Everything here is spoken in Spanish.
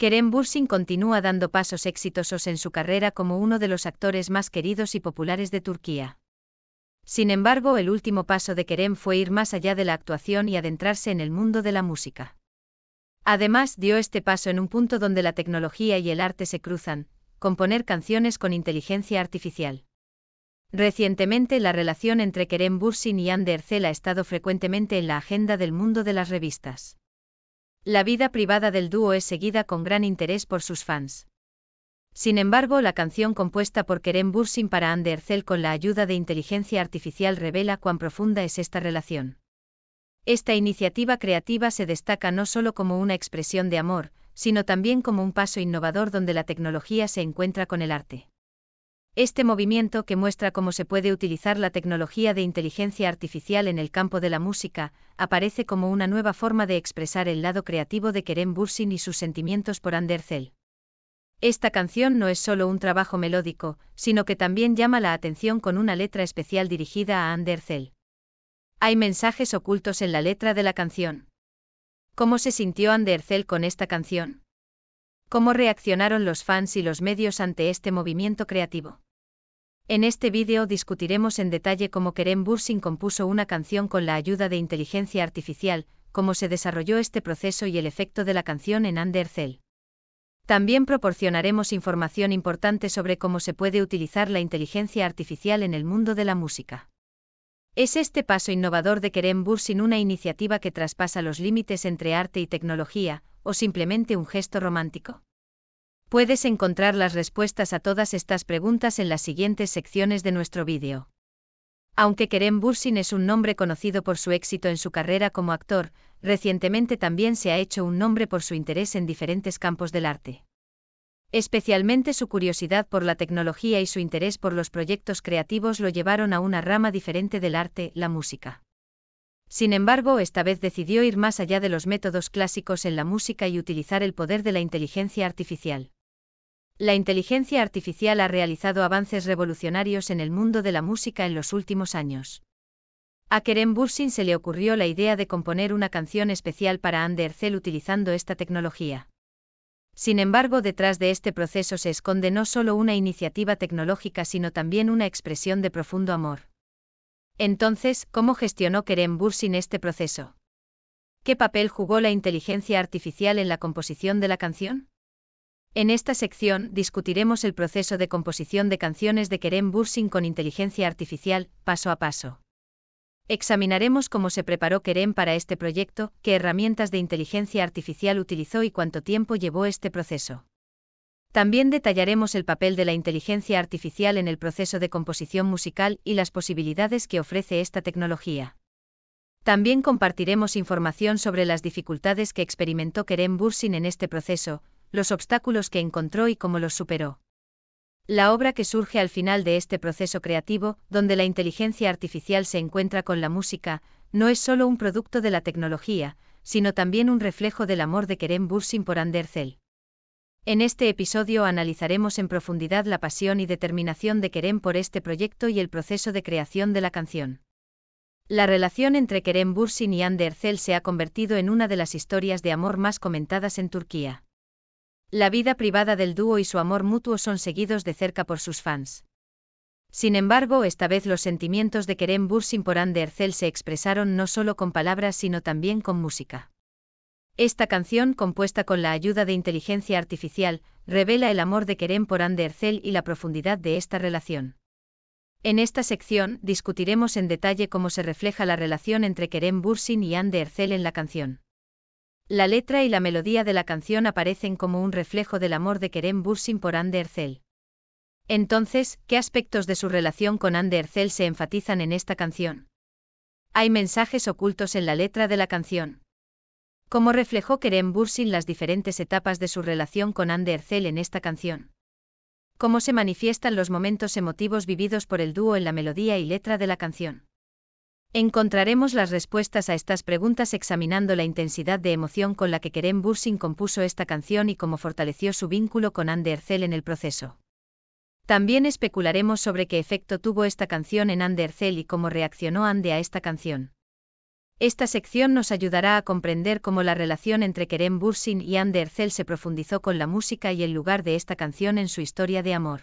Kerem Bursin continúa dando pasos exitosos en su carrera como uno de los actores más queridos y populares de Turquía. Sin embargo, el último paso de Kerem fue ir más allá de la actuación y adentrarse en el mundo de la música. Además, dio este paso en un punto donde la tecnología y el arte se cruzan, componer canciones con inteligencia artificial. Recientemente, la relación entre Kerem Bursin y Ander Cel ha estado frecuentemente en la agenda del mundo de las revistas. La vida privada del dúo es seguida con gran interés por sus fans. Sin embargo, la canción compuesta por Kerem Bursin para Anderzel con la ayuda de inteligencia artificial revela cuán profunda es esta relación. Esta iniciativa creativa se destaca no solo como una expresión de amor, sino también como un paso innovador donde la tecnología se encuentra con el arte. Este movimiento que muestra cómo se puede utilizar la tecnología de inteligencia artificial en el campo de la música, aparece como una nueva forma de expresar el lado creativo de Kerem Bursin y sus sentimientos por Andercel. Esta canción no es solo un trabajo melódico, sino que también llama la atención con una letra especial dirigida a Andercel. Hay mensajes ocultos en la letra de la canción. ¿Cómo se sintió Anderzel con esta canción? ¿Cómo reaccionaron los fans y los medios ante este movimiento creativo? En este vídeo discutiremos en detalle cómo Kerem Bursin compuso una canción con la ayuda de inteligencia artificial, cómo se desarrolló este proceso y el efecto de la canción en Undercell. También proporcionaremos información importante sobre cómo se puede utilizar la inteligencia artificial en el mundo de la música. Es este paso innovador de Kerem Bursin una iniciativa que traspasa los límites entre arte y tecnología, o simplemente un gesto romántico. Puedes encontrar las respuestas a todas estas preguntas en las siguientes secciones de nuestro vídeo. Aunque Kerem Bursin es un nombre conocido por su éxito en su carrera como actor, recientemente también se ha hecho un nombre por su interés en diferentes campos del arte. Especialmente su curiosidad por la tecnología y su interés por los proyectos creativos lo llevaron a una rama diferente del arte, la música. Sin embargo, esta vez decidió ir más allá de los métodos clásicos en la música y utilizar el poder de la inteligencia artificial. La inteligencia artificial ha realizado avances revolucionarios en el mundo de la música en los últimos años. A Kerem Bursin se le ocurrió la idea de componer una canción especial para Andercel utilizando esta tecnología. Sin embargo, detrás de este proceso se esconde no solo una iniciativa tecnológica, sino también una expresión de profundo amor. Entonces, ¿cómo gestionó Kerem Bursin este proceso? ¿Qué papel jugó la inteligencia artificial en la composición de la canción? En esta sección discutiremos el proceso de composición de canciones de Kerem Bursin con inteligencia artificial, paso a paso. Examinaremos cómo se preparó Kerem para este proyecto, qué herramientas de inteligencia artificial utilizó y cuánto tiempo llevó este proceso. También detallaremos el papel de la inteligencia artificial en el proceso de composición musical y las posibilidades que ofrece esta tecnología. También compartiremos información sobre las dificultades que experimentó Kerem Bursin en este proceso, los obstáculos que encontró y cómo los superó. La obra que surge al final de este proceso creativo, donde la inteligencia artificial se encuentra con la música, no es solo un producto de la tecnología, sino también un reflejo del amor de Kerem Bursin por Andercel. En este episodio analizaremos en profundidad la pasión y determinación de Kerem por este proyecto y el proceso de creación de la canción. La relación entre Kerem Bursin y Andercel se ha convertido en una de las historias de amor más comentadas en Turquía. La vida privada del dúo y su amor mutuo son seguidos de cerca por sus fans. Sin embargo, esta vez los sentimientos de Kerem Bursin por Andercel se expresaron no solo con palabras sino también con música. Esta canción, compuesta con la ayuda de inteligencia artificial, revela el amor de Kerem por Andercel y la profundidad de esta relación. En esta sección discutiremos en detalle cómo se refleja la relación entre Kerem Bursin y Andercel en la canción. La letra y la melodía de la canción aparecen como un reflejo del amor de Kerem Bursin por Andercel. Entonces, ¿qué aspectos de su relación con Andercel se enfatizan en esta canción? Hay mensajes ocultos en la letra de la canción. ¿Cómo reflejó Kerem Bursin las diferentes etapas de su relación con Andercel en esta canción? ¿Cómo se manifiestan los momentos emotivos vividos por el dúo en la melodía y letra de la canción? Encontraremos las respuestas a estas preguntas examinando la intensidad de emoción con la que Kerem Bursin compuso esta canción y cómo fortaleció su vínculo con Ander Ercel en el proceso. También especularemos sobre qué efecto tuvo esta canción en Hande Ercel y cómo reaccionó Ande a esta canción. Esta sección nos ayudará a comprender cómo la relación entre Kerem Bursin y Ander Ercel se profundizó con la música y el lugar de esta canción en su historia de amor.